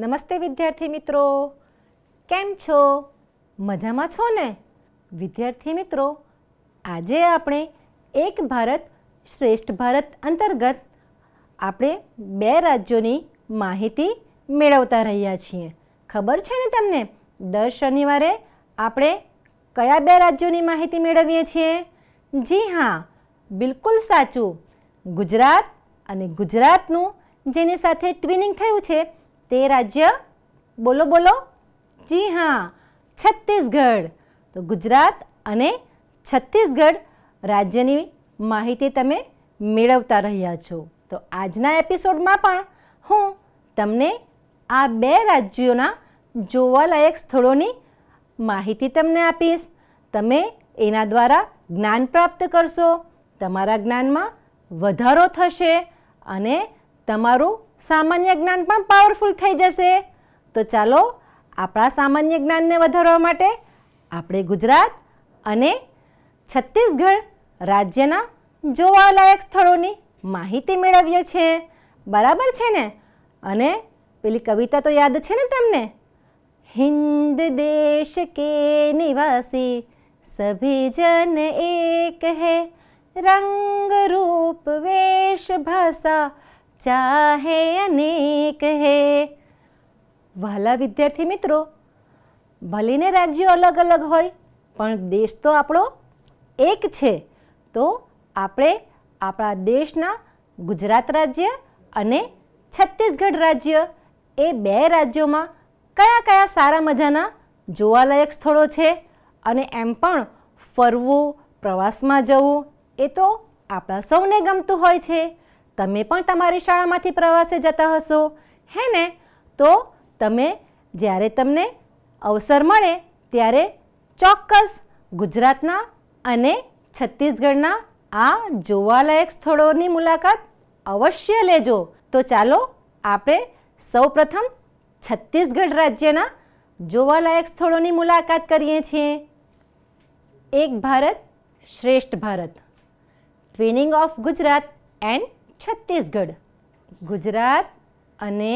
નમસ્તે વિદ્યાર્થી મિત્રો કેમ છો મજામાં છો ને વિદ્યાર્થી મિત્રો આજે આપણે એક ભારત શ્રેષ્ઠ ભારત અંતર્ગત આપણે બે રાજ્યોની માહિતી મેળવતા રહ્યા છીએ ખબર છે ને તમને દર શનિવારે આપણે કયા બે રાજ્યોની માહિતી મેળવીએ છીએ જી હા બિલકુલ સાચું ગુજરાત અને ગુજરાતનું જેની સાથે ટ્વિનિંગ થયું છે તે રાજ્ય બોલો બોલો જી હા છત્તીસગઢ તો ગુજરાત અને છત્તીસગઢ રાજ્યની માહિતી તમે મેળવતા રહ્યા છો તો આજના એપિસોડમાં પણ હું તમને આ બે રાજ્યોના જોવાલાયક સ્થળોની માહિતી તમને આપીશ તમે એના દ્વારા જ્ઞાન પ્રાપ્ત કરશો તમારા જ્ઞાનમાં વધારો થશે અને તમારું સામાન્ય જ્ઞાન પણ પાવરફુલ થઈ જશે તો ચાલો આપણા સામાન્ય જ્ઞાનને વધારવા માટે આપણે ગુજરાત અને છત્તીસગઢ રાજ્યના જોવાલાયક સ્થળોની માહિતી મેળવીએ છીએ બરાબર છે ને અને પેલી કવિતા તો યાદ છે ને તમને હિન્દ દેશ કે નિવાસી સભી જન એક હે રંગ રૂપ વેશ ભાષા ચાહે અનેક હે વહાલા વિદ્યાર્થી મિત્રો ભલેને રાજ્યો અલગ અલગ હોય પણ દેશ તો આપણો એક છે તો આપણે આપણા દેશના ગુજરાત રાજ્ય અને છત્તીસગઢ રાજ્ય એ બે રાજ્યોમાં કયા કયા સારા મજાના જોવાલાયક સ્થળો છે અને એમ પણ ફરવું પ્રવાસમાં જવું એ તો આપણા સૌને ગમતું હોય છે તમે પણ તમારી શાળામાંથી પ્રવાસે જતા હશો હે ને તો તમે જ્યારે તમને અવસર મળે ત્યારે ચોક્કસ ગુજરાતના અને છત્તીસગઢના આ જોવાલાયક સ્થળોની મુલાકાત અવશ્ય લેજો તો ચાલો આપણે સૌપ્રથમ છત્તીસગઢ રાજ્યના જોવાલાયક સ્થળોની મુલાકાત કરીએ છીએ Ek Bharat Shreshtha Bharat twinning of Gujarat and Chhattisgarh Gujarat અને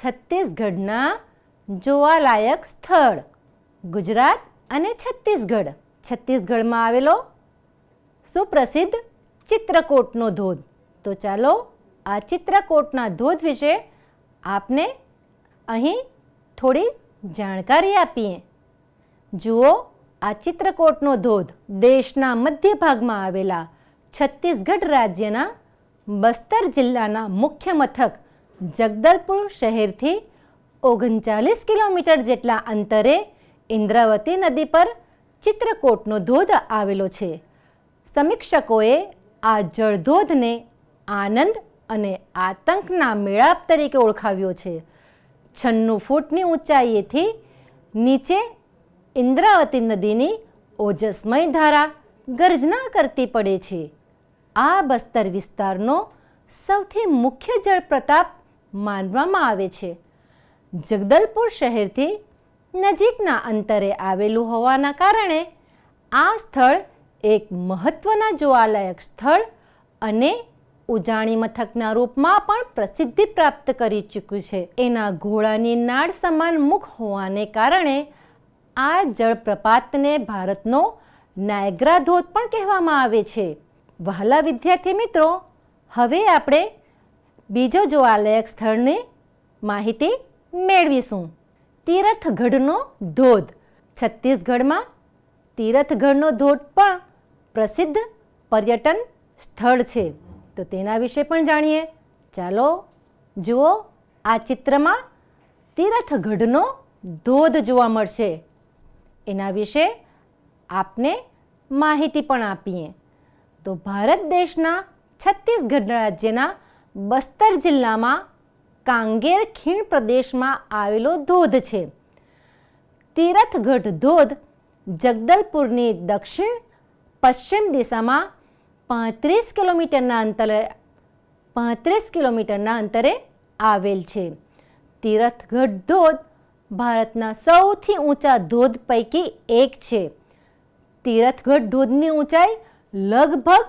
છત્તીસગઢના જોવાલાયક સ્થળ ગુજરાત અને છત્તીસગઢ છત્તીસગઢમાં આવેલો સુપ્રસિદ્ધ ચિત્રકોટનો ધોધ તો ચાલો આ ચિત્રકોટના ધોધ વિશે આપને અહીં થોડી જાણકારી આપીએ જુઓ આ ચિત્રકોટનો ધોધ દેશના મધ્ય ભાગમાં આવેલા છત્તીસગઢ રાજ્યના બસ્તર જિલ્લાના મુખ્ય મથક જગદલપુર શહેરથી ઓગણચાલીસ કિલોમીટર જેટલા અંતરે ઇન્દ્રાવતી નદી પર ચિત્રકોટનો ધોધ આવેલો છે સમીક્ષકોએ આ જળધોધને આનંદ અને આતંકના મેળાપ તરીકે ઓળખાવ્યો છે છન્નું ફૂટની ઊંચાઈએથી નીચે ઇન્દ્રાવતી નદીની ઓજસ્મય ધારા ગર્જના કરતી પડે છે આ બસ્તર વિસ્તારનો સૌથી મુખ્ય જળપ્રતાપ માનવામાં આવે છે જગદલપુર શહેરથી નજીકના અંતરે આવેલું હોવાના કારણે આ સ્થળ એક મહત્ત્વના જોવાલાયક સ્થળ અને ઉજાણી મથકના રૂપમાં પણ પ્રસિદ્ધિ પ્રાપ્ત કરી ચૂક્યું છે એના ઘોડાની નાળ સમાન મુખ હોવાને કારણે આ જળપ્રપાતને ભારતનો નાયગ્રા ધોધ પણ કહેવામાં આવે છે વહાલા વિદ્યાર્થી મિત્રો હવે આપણે બીજો જોવાલાયક સ્થળની માહિતી મેળવીશું તીરથગઢનો ધોધ છત્તીસગઢમાં તીરથગઢનો ધોધ પણ પ્રસિદ્ધ પર્યટન સ્થળ છે તો તેના વિશે પણ જાણીએ ચાલો જુઓ આ ચિત્રમાં તીરથગઢનો ધોધ જોવા મળશે એના વિશે આપને માહિતી પણ આપીએ તો ભારત દેશના છત્તીસગઢ રાજ્યના બસ્તર જિલ્લામાં કાંગેર ખીણ પ્રદેશમાં આવેલો ધોધ છે તીરથગઢ ધોધ જગદલપુરની દક્ષિણ પશ્ચિમ દિશામાં પાંત્રીસ કિલોમીટરના અંતરે પાંત્રીસ કિલોમીટરના અંતરે આવેલ છે તીરથગઢ ધોધ ભારતના સૌથી ઊંચા ધોધ પૈકી એક છે તીરથગઢ ધોધની ઊંચાઈ લગભગ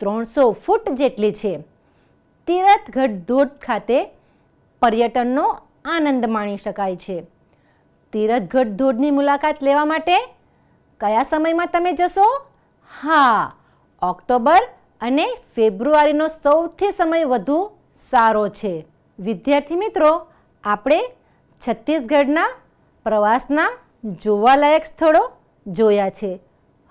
ત્રણસો ફૂટ જેટલી છે તીરથગઢ ધોધ ખાતે પર્યટનનો આનંદ માણી શકાય છે તીરથગઢ ધોધની મુલાકાત લેવા માટે કયા સમયમાં તમે જશો હા ઓક્ટોબર અને ફેબ્રુઆરીનો સૌથી સમય વધુ સારો છે વિદ્યાર્થી મિત્રો આપણે છત્તીસગઢના પ્રવાસના જોવાલાયક સ્થળો જોયા છે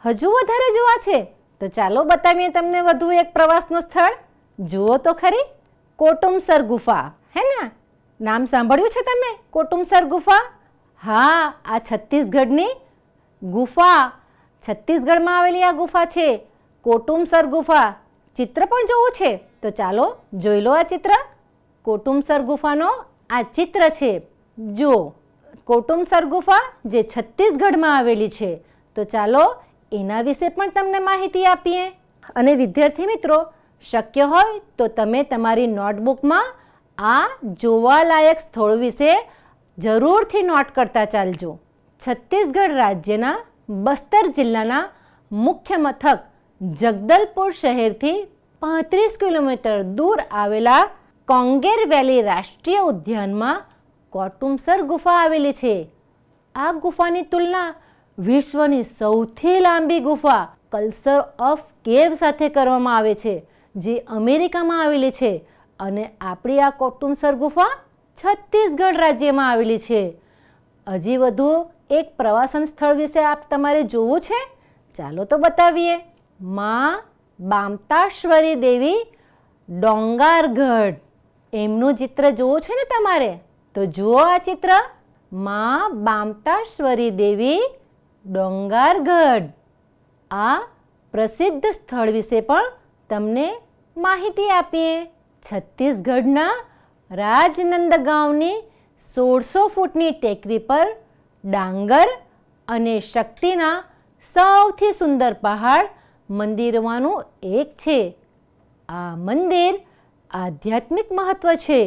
હજુ વધારે જોવા છે તો ચાલો બતાવીએ તમને વધુ એક પ્રવાસનું સ્થળ જુઓ તો ખરી કોટુંબસર ગુફા હે ને નામ સાંભળ્યું છે તમે કોટુંબસર ગુફા હા આ છત્તીસગઢની ગુફા છત્તીસગઢમાં આવેલી આ ગુફા છે કોટુંબસર ગુફા ચિત્ર પણ જોવું છે તો ચાલો જોઈ લો આ ચિત્ર કોટુંબસર ગુફાનો આ ચિત્ર છે જુઓ કોટુંબસર ગુફા જે છત્તીસગઢમાં આવેલી છે તો ચાલો એના વિશે પણ તમને માહિતી આપીએ અને વિદ્યાર્થી મિત્રો શક્ય હોય તો તમે તમારી નોટબુકમાં આ જોવાલાયક સ્થળો વિશે જરૂરથી નોટ કરતા ચાલજો છત્તીસગઢ રાજ્યના બસ્તર જિલ્લાના મુખ્ય મથક જગદલપુર શહેરથી પાંત્રીસ કિલોમીટર દૂર આવેલા કોંગેર વેલી રાષ્ટ્રીય ઉદ્યાનમાં કોટુમસર ગુફા આવેલી છે આ ગુફાની તુલના વિશ્વની સૌથી લાંબી ગુફા કલ્સર ઓફ કેવ સાથે કરવામાં આવે છે જે અમેરિકામાં આવેલી છે અને આપણી આ કોટુમસર ગુફા છત્તીસગઢ રાજ્યમાં આવેલી છે હજી વધુ એક પ્રવાસન સ્થળ વિશે આપ તમારે જોવું છે ચાલો તો બતાવીએ માં બામતાશ્વરી દેવી ડોંગારગઢ એમનું ચિત્ર જોવું છે ને તમારે તો જુઓ આ ચિત્ર માં બામતાશ્વરી દેવી ડોંગારગઢ આ પ્રસિદ્ધ સ્થળ વિશે પણ તમને માહિતી આપીએ છત્તીસગઢના રાજનંદ ગાંવની સોળસો ફૂટની ટેકરી પર ડાંગર અને શક્તિના સૌથી સુંદર પહાડ મંદિરમાંનું એક છે આ મંદિર આધ્યાત્મિક મહત્ત્વ છે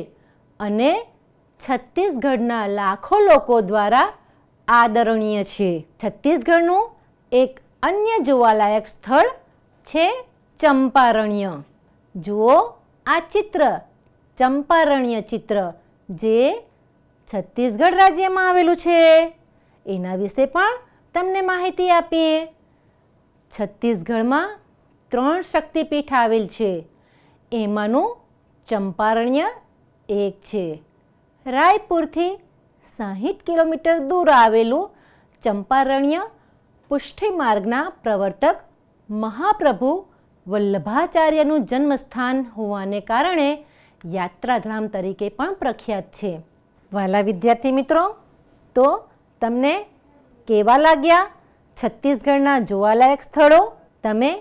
અને છત્તીસગઢના લાખો લોકો દ્વારા આદરણીય છે છત્તીસગઢનું એક અન્ય જોવાલાયક સ્થળ છે ચંપારણ્ય જુઓ આ ચિત્ર ચંપારણ્ય ચિત્ર જે છત્તીસગઢ રાજ્યમાં આવેલું છે એના વિશે પણ તમને માહિતી આપીએ છત્તીસગઢમાં ત્રણ શક્તિપીઠ આવેલ છે એમાંનું ચંપારણ્ય એક છે રાયપુરથી સાહીઠ કિલોમીટર દૂર આવેલું ચંપારણ્ય પુષ્ઠિ માર્ગના પ્રવર્તક મહાપ્રભુ વલ્લભાચાર્યનું જન્મસ્થાન હોવાને કારણે યાત્રાધામ તરીકે પણ પ્રખ્યાત છે વાલા વિદ્યાર્થી મિત્રો તો તમને કેવા લાગ્યા છત્તીસગઢના જોવાલાયક સ્થળો તમે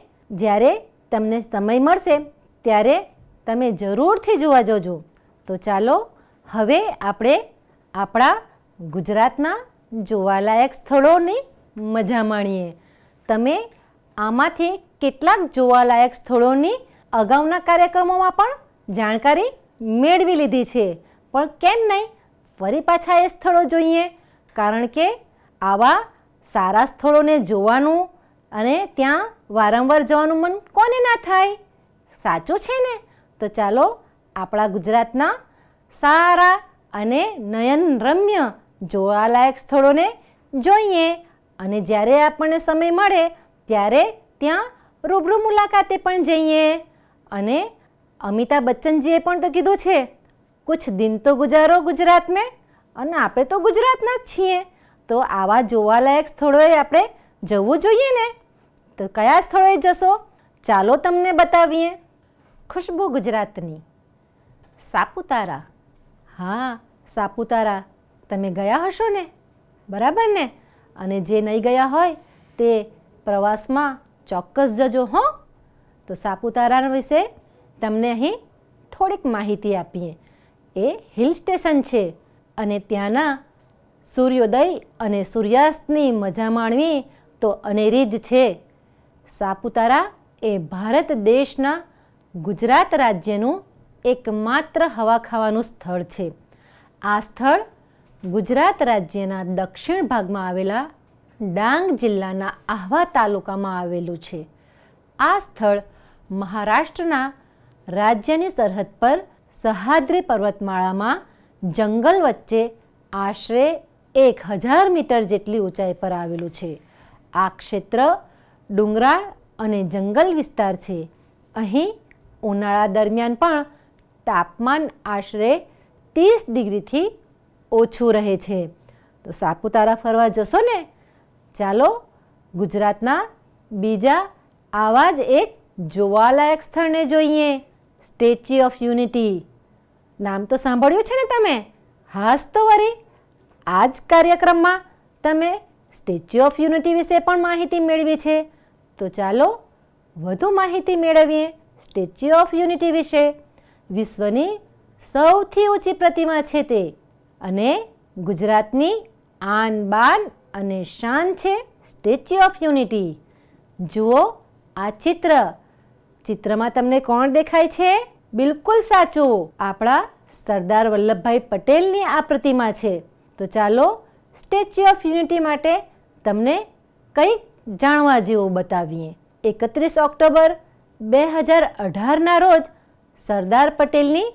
જ્યારે તમને સમય મળશે ત્યારે તમે જરૂરથી જોવા જજો તો ચાલો હવે આપણે આપણા ગુજરાતના જોવાલાયક સ્થળોની મજા માણીએ તમે આમાંથી કેટલાક જોવાલાયક સ્થળોની અગાઉના કાર્યક્રમોમાં પણ જાણકારી મેળવી લીધી છે પણ કેમ નહીં ફરી પાછા એ સ્થળો જોઈએ કારણ કે આવા સારા સ્થળોને જોવાનું અને ત્યાં વારંવાર જવાનું મન કોને ના થાય સાચું છે ને તો ચાલો આપણા ગુજરાતના સારા અને નયન રમ્ય જોવાલાયક સ્થળોને જોઈએ અને જ્યારે આપણને સમય મળે ત્યારે ત્યાં રૂબરૂ મુલાકાતે પણ જઈએ અને અમિતાભ બચ્ચનજીએ પણ તો કીધું છે કુછ દિન તો ગુજારો ગુજરાત મેં અને આપણે તો ગુજરાતના જ છીએ તો આવા જોવાલાયક સ્થળોએ આપણે જવું જોઈએ ને તો કયા સ્થળોએ જશો ચાલો તમને બતાવીએ ખુશ્બુ ગુજરાતની સાપુતારા હા સાપુતારા તમે ગયા હશો ને બરાબર ને અને જે નહીં ગયા હોય તે પ્રવાસમાં ચોક્કસ જજો હો તો સાપુતારા વિશે તમને અહીં થોડીક માહિતી આપીએ એ હિલ સ્ટેશન છે અને ત્યાંના સૂર્યોદય અને સૂર્યાસ્તની મજા માણવી તો અનેરી જ છે સાપુતારા એ ભારત દેશના ગુજરાત રાજ્યનું એકમાત્ર હવા ખાવાનું સ્થળ છે આ સ્થળ ગુજરાત રાજ્યના દક્ષિણ ભાગમાં આવેલા ડાંગ જિલ્લાના આહવા તાલુકામાં આવેલું છે આ સ્થળ મહારાષ્ટ્રના રાજ્યની સરહદ પર સહાદ્રી પર્વતમાળામાં જંગલ વચ્ચે આશરે એક હજાર મીટર જેટલી ઊંચાઈ પર આવેલું છે આ ક્ષેત્ર ડુંગરાળ અને જંગલ વિસ્તાર છે અહીં ઉનાળા દરમિયાન પણ તાપમાન આશરે ત્રીસ ડિગ્રીથી ઓછું રહે છે તો સાપુતારા ફરવા જશો ને ચાલો ગુજરાતના બીજા આવા જ એક જોવાલાયક સ્થળને જોઈએ સ્ટેચ્યુ ઓફ યુનિટી નામ તો સાંભળ્યું છે ને તમે હાસ તો વરી આ જ કાર્યક્રમમાં તમે સ્ટેચ્યુ ઓફ યુનિટી વિશે પણ માહિતી મેળવી છે તો ચાલો વધુ માહિતી મેળવીએ સ્ટેચ્યુ ઓફ યુનિટી વિશે વિશ્વની સૌથી ઊંચી પ્રતિમા છે તે અને ગુજરાતની આન બાન અને શાન છે સ્ટેચ્યુ ઓફ યુનિટી જુઓ આ ચિત્ર ચિત્રમાં તમને કોણ દેખાય છે બિલકુલ સાચું આપણા સરદાર વલ્લભભાઈ પટેલની આ પ્રતિમા છે તો ચાલો સ્ટેચ્યુ ઓફ યુનિટી માટે તમને કંઈક જાણવા જેવું બતાવીએ એકત્રીસ ઓક્ટોબર બે હજાર અઢારના રોજ સરદાર પટેલની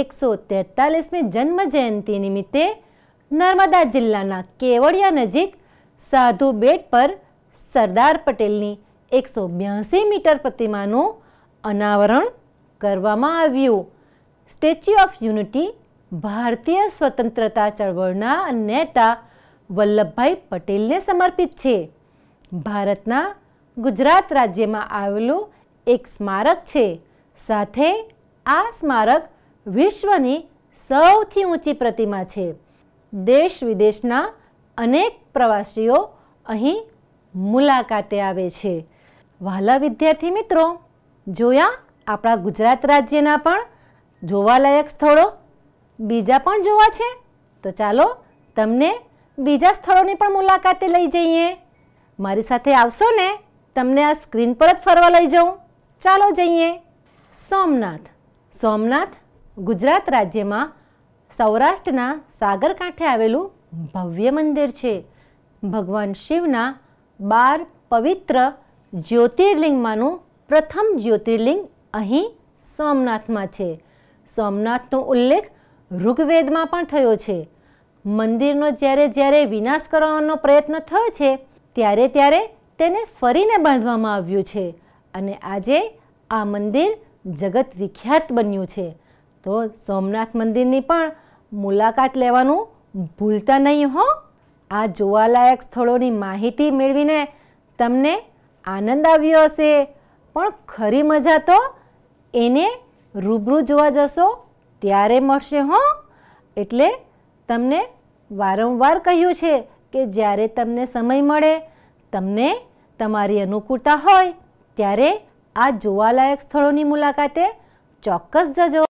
એકસો તેતાલીસમી જન્મ જયંતિ નિમિત્તે નર્મદા જિલ્લાના કેવડિયા નજીક સાધુ બેટ પર સરદાર પટેલની એકસો બ્યાસી મીટર પ્રતિમાનું અનાવરણ કરવામાં આવ્યું સ્ટેચ્યુ ઓફ યુનિટી ભારતીય સ્વતંત્રતા ચળવળના નેતા વલ્લભભાઈ પટેલને સમર્પિત છે ભારતના ગુજરાત રાજ્યમાં આવેલું એક સ્મારક છે સાથે આ સ્મારક વિશ્વની સૌથી ઊંચી પ્રતિમા છે દેશ વિદેશના અનેક પ્રવાસીઓ અહીં મુલાકાતે આવે છે વહાલા વિદ્યાર્થી મિત્રો જોયા આપણા ગુજરાત રાજ્યના પણ જોવાલાયક સ્થળો બીજા પણ જોવા છે તો ચાલો તમને બીજા સ્થળોની પણ મુલાકાતે લઈ જઈએ મારી સાથે આવશો ને તમને આ સ્ક્રીન પર જ ફરવા લઈ જાઉં ચાલો જઈએ સોમનાથ સોમનાથ ગુજરાત રાજ્યમાં સૌરાષ્ટ્રના સાગરકાંઠે આવેલું ભવ્ય મંદિર છે ભગવાન શિવના બાર પવિત્ર જ્યોતિર્લિંગમાંનું પ્રથમ જ્યોતિર્લિંગ અહીં સોમનાથમાં છે સોમનાથનો ઉલ્લેખ ઋગ્વેદમાં પણ થયો છે મંદિરનો જ્યારે જ્યારે વિનાશ કરવાનો પ્રયત્ન થયો છે ત્યારે ત્યારે તેને ફરીને બાંધવામાં આવ્યું છે અને આજે આ મંદિર જગત વિખ્યાત બન્યું છે તો સોમનાથ મંદિરની પણ મુલાકાત લેવાનું ભૂલતા નહીં હો આ જોવાલાયક સ્થળોની માહિતી મેળવીને તમને આનંદ આવ્યો હશે પણ ખરી મજા તો એને રૂબરૂ જોવા જશો ત્યારે મળશે હો એટલે તમને વારંવાર કહ્યું છે કે જ્યારે તમને સમય મળે તમને તમારી અનુકૂળતા હોય ત્યારે આ જોવાલાયક સ્થળોની મુલાકાતે ચોક્કસ જજો